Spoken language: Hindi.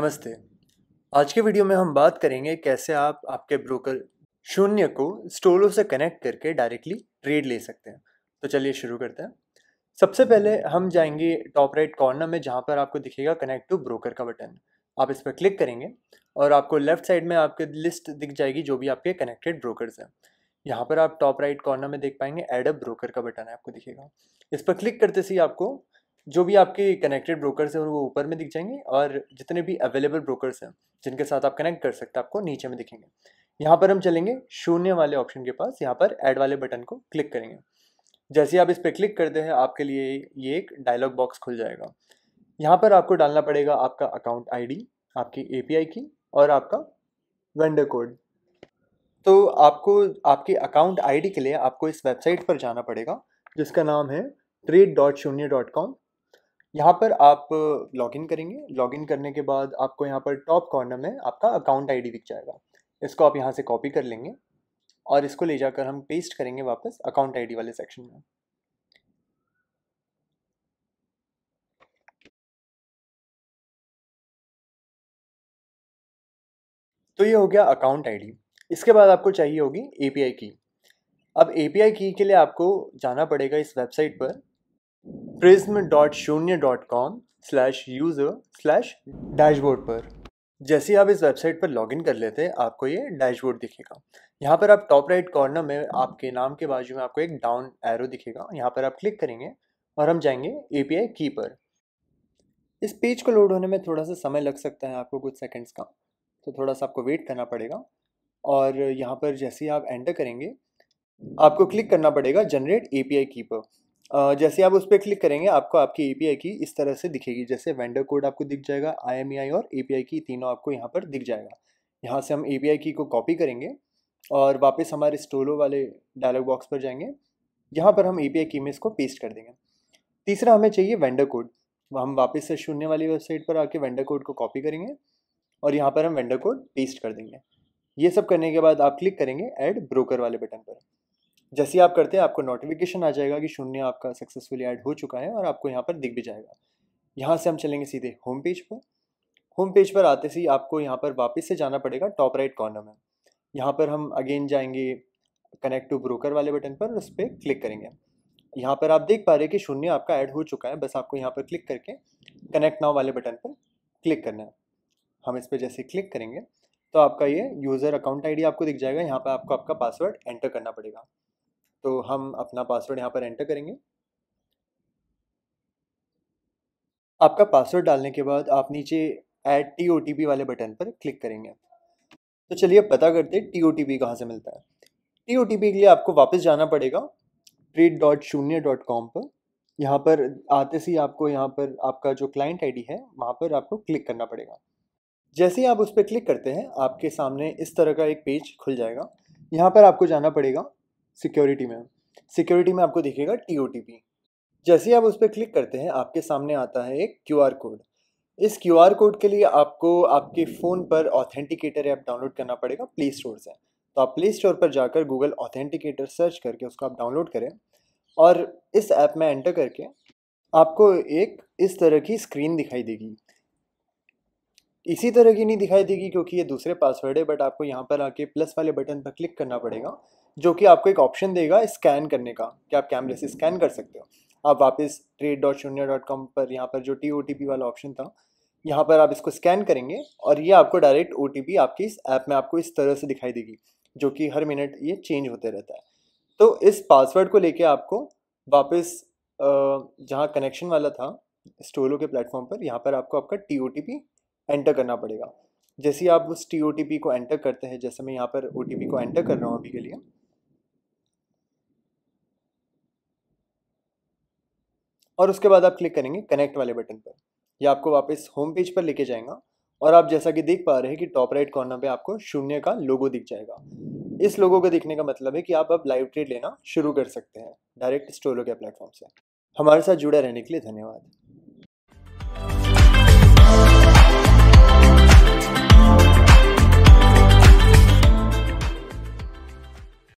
नमस्ते आज के वीडियो में हम बात करेंगे कैसे आप आपके ब्रोकर शून्य को स्टोलो से कनेक्ट करके डायरेक्टली ट्रेड ले सकते हैं तो चलिए शुरू करते हैं सबसे पहले हम जाएंगे टॉप राइट कॉर्नर में जहाँ पर आपको दिखेगा कनेक्ट टू ब्रोकर का बटन आप इस पर क्लिक करेंगे और आपको लेफ्ट साइड में आपके लिस्ट दिख जाएगी जो भी आपके कनेक्टेड ब्रोकर हैं यहाँ पर आप टॉप राइट कॉर्नर में देख पाएंगे एडअप ब्रोकर का बटन है आपको दिखेगा इस पर क्लिक करते से ही आपको जो भी आपके कनेक्टेड ब्रोकर्स हैं वो ऊपर में दिख जाएंगे और जितने भी अवेलेबल ब्रोकर्स हैं जिनके साथ आप कनेक्ट कर सकते हैं आपको नीचे में दिखेंगे यहाँ पर हम चलेंगे शून्य वाले ऑप्शन के पास यहाँ पर ऐड वाले बटन को क्लिक करेंगे जैसे आप इस पर क्लिक करते हैं आपके लिए ये एक डायलॉग बॉक्स खुल जाएगा यहाँ पर आपको डालना पड़ेगा आपका अकाउंट आईडी, आपकी एपीआई की और आपका वेंडर कोड तो आपको आपके अकाउंट आईडी के लिए आपको इस वेबसाइट पर जाना पड़ेगा जिसका नाम है trade dot Shoonya dot com यहाँ पर आप लॉगिन करेंगे लॉगिन करने के बाद आपको यहाँ पर टॉप कॉर्नर में आपका अकाउंट आईडी दिख जाएगा इसको आप यहाँ से कॉपी कर लेंगे और इसको ले जाकर हम पेस्ट करेंगे वापस अकाउंट आईडी वाले सेक्शन में तो ये हो गया अकाउंट आईडी इसके बाद आपको चाहिए होगी एपीआई की अब एपीआई की के लिए आपको जाना पड़ेगा इस वेबसाइट पर prism dot Shoonya dot com slash user slash dashboard पर जैसे ही आप इस वेबसाइट पर लॉगिन कर लेते हैं आपको ये डैशबोर्ड दिखेगा यहाँ पर आप टॉप राइट कॉर्नर में आपके नाम के बाजू में आपको एक डाउन एरो दिखेगा यहाँ पर आप क्लिक करेंगे और हम जाएंगे ए पी आई की पर इस पेज को लोड होने में थोड़ा सा समय लग सकता है आपको कुछ सेकंड्स का तो थोड़ा सा आपको वेट करना पड़ेगा और यहाँ पर जैसे ही आप एंटर करेंगे आपको क्लिक करना पड़ेगा जनरेट ए पी आई की पर जैसे आप उस पर क्लिक करेंगे आपको आपकी ए की इस तरह से दिखेगी जैसे वेंडर कोड आपको दिख जाएगा आई e और ए की तीनों आपको यहाँ पर दिख जाएगा यहाँ से हम ए की को कॉपी करेंगे और वापस हमारे स्टोलो वाले डायलॉग बॉक्स पर जाएंगे यहाँ पर हम ए की में इसको पेस्ट कर देंगे तीसरा हमें चाहिए वेंडर कोड हम वापस से शून्य वाली वेबसाइट पर आके वेंडर कोड को कॉपी करेंगे और यहाँ पर हम वेंडर कोड पेस्ट कर देंगे ये सब करने के बाद आप क्लिक करेंगे ऐड ब्रोकर वाले बटन पर जैसे ही आप करते हैं आपको नोटिफिकेशन आ जाएगा कि शून्य आपका सक्सेसफुली ऐड हो चुका है और आपको यहाँ पर दिख भी जाएगा यहाँ से हम चलेंगे सीधे होम पेज पर होम पेज पर आते से ही आपको यहाँ पर वापस से जाना पड़ेगा टॉप राइट कॉर्नर में यहाँ पर हम अगेन जाएंगे कनेक्ट टू ब्रोकर वाले बटन पर उस पर क्लिक करेंगे यहाँ पर आप देख पा रहे हैं कि शून्य आपका ऐड हो चुका है बस आपको यहाँ पर क्लिक करके कनेक्ट नाव वाले बटन पर क्लिक करना है हम इस पर जैसे क्लिक करेंगे तो आपका ये यूज़र अकाउंट आईडी आपको दिख जाएगा यहाँ पर आपको आपका पासवर्ड एंटर करना पड़ेगा हम अपना पासवर्ड यहाँ पर एंटर करेंगे आपका पासवर्ड डालने के बाद आप नीचे add T O T P वाले बटन पर क्लिक करेंगे तो चलिए पता करते हैं टी ओ टी पी कहाँ से मिलता है टी ओ टी पी के लिए आपको वापस जाना पड़ेगा trade dot Shoonya dot com पर यहाँ पर आते से ही आपको यहाँ पर आपका जो क्लाइंट आईडी है वहाँ पर आपको क्लिक करना पड़ेगा जैसे ही आप उस पर क्लिक करते हैं आपके सामने इस तरह का एक पेज खुल जाएगा यहाँ पर आपको जाना पड़ेगा सिक्योरिटी में सिक्योरिटी में आपको दिखेगा टी ओ टी पी जैसे ही आप उस पर क्लिक करते हैं आपके सामने आता है एक क्यू आर कोड इस क्यू आर कोड के लिए आपको आपके फ़ोन पर ऑथेंटिकेटर ऐप डाउनलोड करना पड़ेगा प्ले स्टोर से तो आप प्ले स्टोर पर जाकर गूगल ऑथेंटिकेटर सर्च करके उसको आप डाउनलोड करें और इस ऐप में एंटर करके आपको एक इस तरह की स्क्रीन दिखाई देगी इसी तरह की नहीं दिखाई देगी क्योंकि ये दूसरे पासवर्ड है बट आपको यहाँ पर आके प्लस वाले बटन पर क्लिक करना पड़ेगा जो कि आपको एक ऑप्शन देगा स्कैन करने का कि आप कैमरे से स्कैन कर सकते हो आप वापस trade dot Shoonya dot com पर यहाँ पर जो टी ओ टी पी वाला ऑप्शन था यहाँ पर आप इसको स्कैन करेंगे और ये आपको डायरेक्ट ओ टी पी आपके इस ऐप में आपको इस तरह से दिखाई देगी जो कि हर मिनट ये चेंज होते रहता है तो इस पासवर्ड को लेके आपको वापस जहाँ कनेक्शन वाला था स्टोलो के प्लेटफॉर्म पर यहाँ पर आपको आपका T O T P enter करना पड़ेगा जैसे ही आप उस टी ओ टी पी को एंटर करते हैं जैसे मैं यहाँ पर ओ टी पी को एंटर कर रहा हूँ अभी के लिए और उसके बाद आप क्लिक करेंगे कनेक्ट वाले बटन पर यह आपको वापस होम पेज पर लेके जाएगा और आप जैसा कि देख पा रहे हैं कि टॉप राइट कॉर्नर पे आपको शून्य का लोगो दिख जाएगा इस लोगो को दिखने का मतलब है कि आप अब लाइव ट्रेड लेना शुरू कर सकते हैं डायरेक्ट स्टोलो के प्लेटफॉर्म से हमारे साथ जुड़े रहने के लिए धन्यवाद